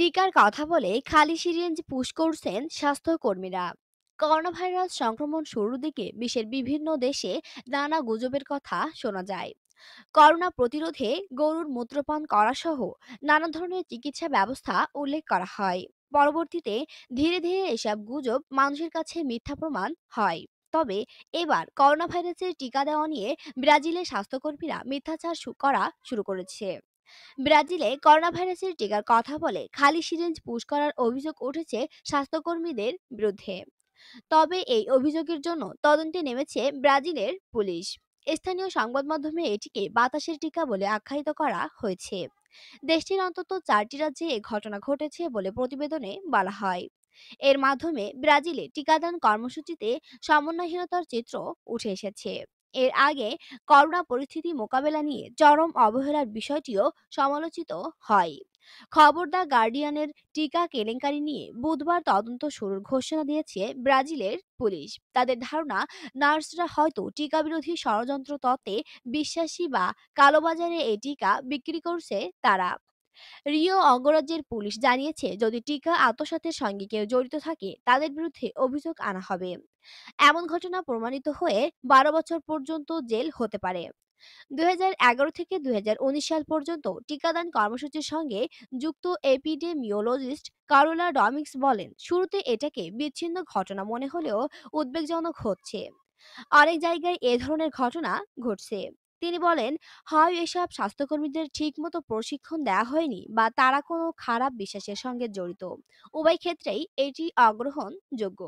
টিকার কথা বলে খালি সিরিঞ্জ পুশ করছেন স্বাস্থ্যকর্মীরা করোনাভাইরাস সংক্রমণ শুরুর দিকে বিশ্বের বিভিন্ন দেশে নানা গুজবের কথা শোনা যায় করোনা প্রতিরোধে গরুর মূত্রপান করা সহ নানা ধরনের চিকিৎসা ব্যবস্থা উল্লেখ করা হয় পরবর্তীতে ধীরে ধীরে এসব গুজব মানুষের কাছে মিথ্যা প্রমাণ হয় তবে এবার করোনা ভাইরাসের টিকা দেওয়া নিয়ে ব্রাজিলের স্বাস্থ্যকর্মীরা মিথ্যাচার করা শুরু করেছে ব্রাজিলে করোনা ভাইরাসের টিকার কথা বলে খালি সিরিঞ্জ পুশ করার অভিযোগ উঠেছে স্বাস্থ্যকর্মীদের বিরুদ্ধে তবে এই অভিযোগের জন্য তদন্তে নেমেছে ব্রাজিলের পুলিশ স্থানীয় সংবাদ মাধ্যমে এটিকে বাতাসের টিকা বলে আখ্যায়িত করা হয়েছে দেশটির অন্তত চারটি রাজ্যে এ ঘটনা ঘটেছে বলে প্রতিবেদনে বলা হয় এর মাধ্যমে ব্রাজিলে টিকাদান কর্মসূচিতে সমন্বয়হীনতার চিত্র উঠে এসেছে এর আগে করোনা পরিস্থিতি মোকাবেলা নিয়ে চরম অবহেলার বিষয়টিও সমালোচিত হয় খবর দ্য গার্ডিয়ানের টিকা কেলেঙ্কারি নিয়ে বুধবার তদন্ত শুরুর ঘোষণা দিয়েছে ব্রাজিলের পুলিশ তাদের ধারণা নার্সরা হয়তো টিকা বিরোধী ষড়যন্ত্র তত্ত্বে বিশ্বাসী বা কালোবাজারে এই টিকা বিক্রি করছে তারা রিও অঙ্গরাজ্যের পুলিশ জানিয়েছে যদি টিকা আত্মসাতের সঙ্গে কেউ জড়িত থাকে তাদের বিরুদ্ধে অভিযোগ আনা হবে এমন ঘটনা প্রমাণিত হয়ে বারো বছর পর্যন্ত জেল হতে পারে দুই থেকে দুই সাল পর্যন্ত টিকাদান কর্মসূচির সঙ্গে যুক্ত এপিডেমিওলজিস্ট কারোলা ডমিক্স বলেন শুরুতে এটাকে বিচ্ছিন্ন ঘটনা মনে হলেও উদ্বেগজনক হচ্ছে অনেক জায়গায় এ ধরনের ঘটনা ঘটছে তিনি বলেন হয় এসব স্বাস্থ্যকর্মীদের ঠিকমতো প্রশিক্ষণ দেওয়া হয়নি বা তারা কোনো খারাপ বিশ্বাসের সঙ্গে জড়িত উভয় ক্ষেত্রেই এটি অগ্রহণযোগ্য